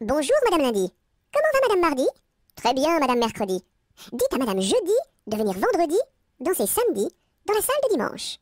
Bonjour, Madame Lundi. Comment va Madame Mardi Très bien, Madame Mercredi. Dites à Madame Jeudi de venir vendredi danser samedi dans la salle de dimanche.